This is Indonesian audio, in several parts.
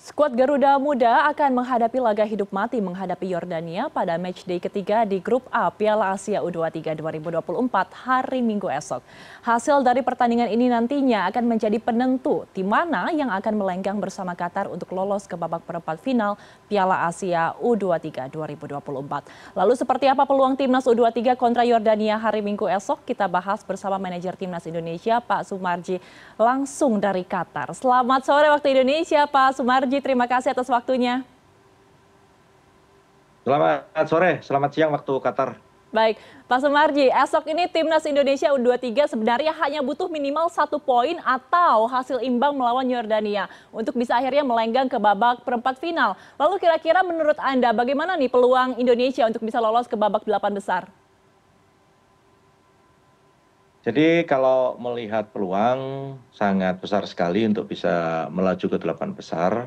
Skuad Garuda Muda akan menghadapi laga hidup mati menghadapi Yordania pada match matchday ketiga di Grup A Piala Asia U23 2024 hari Minggu esok. Hasil dari pertandingan ini nantinya akan menjadi penentu di mana yang akan melenggang bersama Qatar untuk lolos ke babak perempat final Piala Asia U23 2024. Lalu seperti apa peluang timnas U23 kontra Yordania hari Minggu esok? Kita bahas bersama manajer timnas Indonesia Pak Sumarji langsung dari Qatar. Selamat sore waktu Indonesia Pak Sumarji. Sumarji, terima kasih atas waktunya. Selamat sore, selamat siang waktu Qatar. Baik, Pak Sumarji, esok ini timnas Indonesia U23 sebenarnya hanya butuh minimal satu poin atau hasil imbang melawan Yordania untuk bisa akhirnya melenggang ke babak perempat final. Lalu kira-kira menurut Anda bagaimana nih peluang Indonesia untuk bisa lolos ke babak delapan besar? jadi kalau melihat peluang sangat besar sekali untuk bisa melaju ke delapan besar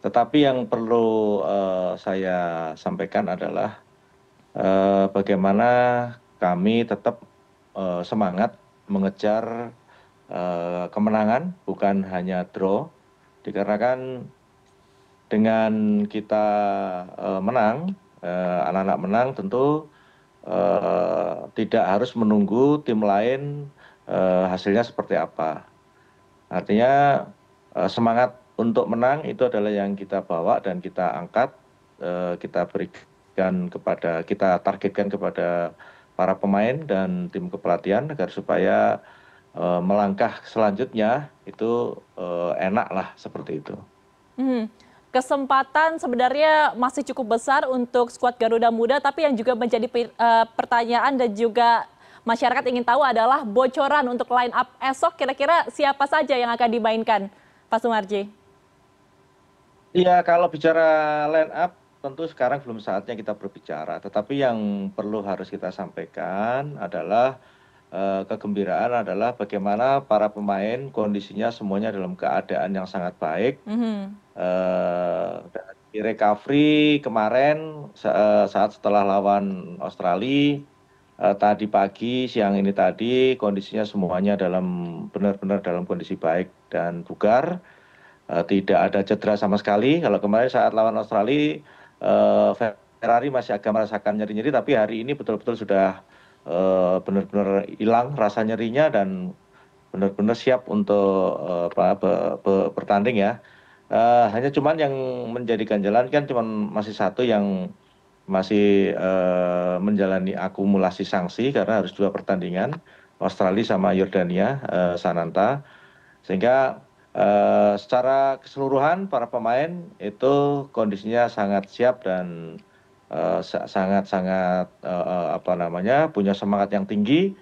tetapi yang perlu eh, saya sampaikan adalah eh, bagaimana kami tetap eh, semangat mengejar kemenangan bukan hanya draw dikarenakan dengan kita menang anak-anak menang tentu Eh, tidak harus menunggu tim lain eh, hasilnya seperti apa artinya eh, semangat untuk menang itu adalah yang kita bawa dan kita angkat kita berikan kepada kita targetkan kepada para pemain dan tim kepelatihan agar supaya melangkah selanjutnya itu enak lah seperti itu. Hmm kesempatan sebenarnya masih cukup besar untuk skuad Garuda Muda, tapi yang juga menjadi eh, pertanyaan dan juga masyarakat ingin tahu adalah bocoran untuk line up esok kira-kira siapa saja yang akan dimainkan, Pak Sumarji? Iya, kalau bicara line up tentu sekarang belum saatnya kita berbicara, tetapi yang perlu harus kita sampaikan adalah Eh, kegembiraan adalah bagaimana para pemain kondisinya semuanya dalam keadaan yang sangat baik. Mm-hmm. Eh, di recovery kemarin eh, saat setelah lawan Australia tadi pagi siang ini tadi kondisinya semuanya dalam benar-benar dalam kondisi baik dan bugar. Tidak ada cedera sama sekali. Kalau kemarin saat lawan Australia Ferrari masih agak merasakan nyeri-nyeri tapi hari ini betul-betul sudah Eh, benar benar hilang rasa nyerinya dan benar benar siap untuk eh, bertanding ya eh, hanya cuman yang menjadikan jalan kan cuman masih satu yang masih menjalani akumulasi sanksi karena harus dua pertandingan Australia sama Yordania Sananta sehingga secara keseluruhan para pemain itu kondisinya sangat siap dan Eh, sangat sangat eh, eh, apa namanya punya semangat yang tinggi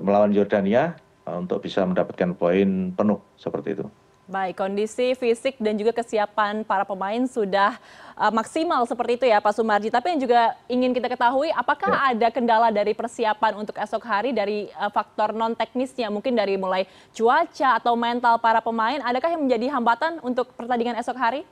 melawan jordania untuk bisa mendapatkan poin penuh seperti itu. Baik, kondisi fisik dan juga kesiapan para pemain sudah uh, maksimal seperti itu ya Pak Sumarji. Tapi yang juga ingin kita ketahui, apakah ya. ada kendala dari persiapan untuk esok hari dari uh, faktor non teknisnya, mungkin dari mulai cuaca atau mental para pemain, adakah yang menjadi hambatan untuk pertandingan esok hari?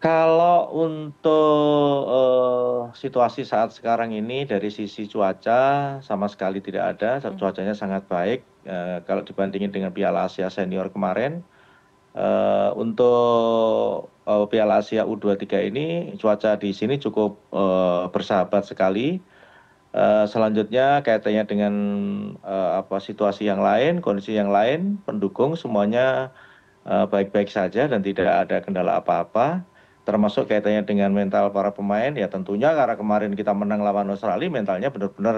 kalau untuk eh, situasi saat sekarang ini dari sisi cuaca sama sekali tidak ada hmm. cuacanya sangat baik eh, kalau dibandingin dengan piala asia senior kemarin eh, untuk piala asia u dua tiga ini cuaca di sini cukup bersahabat sekali selanjutnya kaitannya dengan apa situasi yang lain kondisi yang lain pendukung semuanya baik-baik saja dan tidak ada kendala apa-apa termasuk kaitannya dengan mental para pemain ya tentunya karena kemarin kita menang lawan australia mentalnya benar benar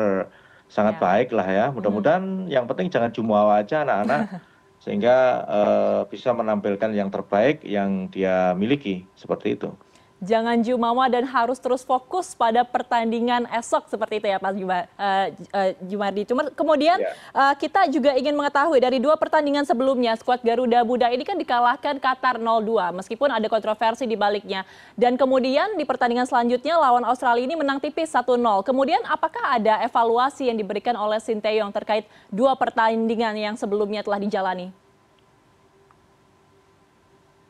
sangat ya. baik lah ya mudah mudahan hmm. yang penting jangan cuma aja anak anak sehingga eh, bisa menampilkan yang terbaik yang dia miliki seperti itu jangan jumawa dan harus terus fokus pada pertandingan esok seperti itu ya Pak Juma, uh, uh, Jumardi. Cuma kemudian ya. uh, kita juga ingin mengetahui dari dua pertandingan sebelumnya skuad Garuda Buddha ini kan dikalahkan Qatar 0-2 meskipun ada kontroversi di baliknya. Dan kemudian di pertandingan selanjutnya lawan Australia ini menang tipis 1-0. Kemudian apakah ada evaluasi yang diberikan oleh Sinteyong terkait dua pertandingan yang sebelumnya telah dijalani?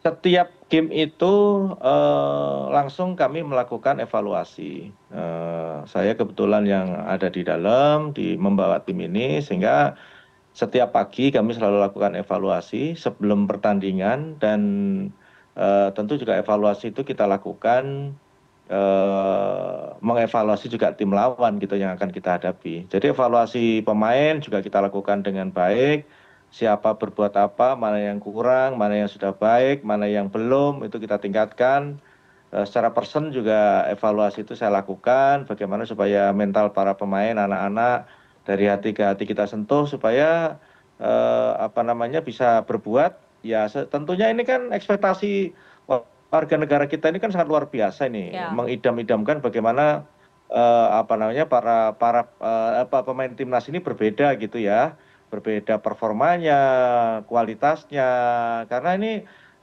setiap game itu eh, langsung kami melakukan evaluasi eh, saya kebetulan yang ada di dalam di membawa tim ini sehingga setiap pagi kami selalu lakukan evaluasi sebelum pertandingan dan eh, tentu juga evaluasi itu kita lakukan mengevaluasi juga tim lawan gitu yang akan kita hadapi jadi evaluasi pemain juga kita lakukan dengan baik siapa berbuat apa mana yang kurang mana yang sudah baik mana yang belum itu kita tingkatkan eh, secara person juga evaluasi itu saya lakukan bagaimana supaya mental para pemain anak-anak dari hati ke hati kita sentuh supaya eh, apa namanya bisa berbuat ya tentunya ini kan ekspektasi warga negara kita ini kan sangat luar biasa ini ya. mengidam-idamkan bagaimana Uh, apa namanya para para uh, apa pemain timnas ini berbeda gitu ya berbeda performanya kualitasnya karena ini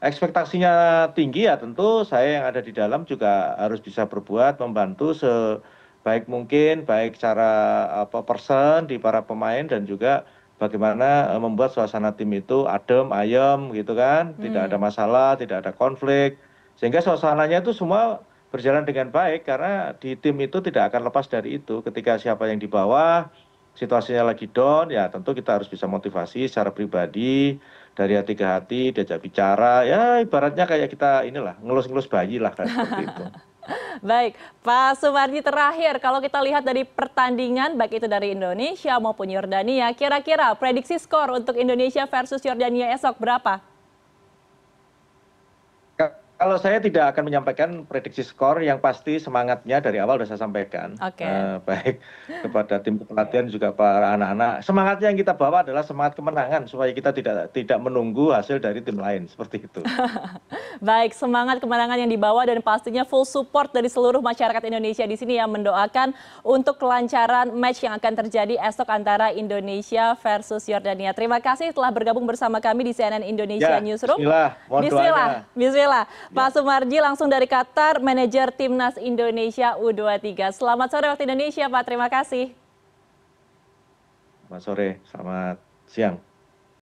ekspektasinya tinggi ya tentu saya yang ada di dalam juga harus bisa berbuat membantu sebaik mungkin baik cara apa person di para pemain dan juga bagaimana eh, membuat suasana tim itu adem ayem gitu kan hmm. tidak ada hmm. masalah tidak ada konflik sehingga suasananya itu semua berjalan dengan baik karena di tim itu tidak akan lepas dari itu ketika siapa yang di bawah situasinya lagi down ya tentu kita harus bisa motivasi secara pribadi dari hati ke hati diajak bicara ya ibaratnya kayak kita inilah ngelus-ngelus bayi lah kan seperti itu. Baik, Pak Sumarji terakhir, kalau kita lihat dari pertandingan baik itu dari Indonesia maupun Yordania, kira-kira prediksi skor untuk Indonesia versus Yordania esok berapa? kalau saya tidak akan menyampaikan prediksi skor yang pasti semangatnya dari awal sudah saya sampaikan eh, baik kepada tim pelatihan juga para anak anak semangatnya yang kita bawa adalah semangat kemenangan supaya kita tidak tidak menunggu hasil dari tim lain seperti itu Baik, semangat kemenangan yang dibawa dan pastinya full support dari seluruh masyarakat Indonesia di sini yang mendoakan untuk kelancaran match yang akan terjadi esok antara Indonesia versus Yordania. Terima kasih telah bergabung bersama kami di CNN Indonesia ya, Newsroom. Bismillah, Bismillah, Bismillah. Ya. Pak Sumarji langsung dari Qatar, manajer timnas Indonesia U23. Selamat sore waktu Indonesia, Pak. Terima kasih. Selamat sore, selamat siang.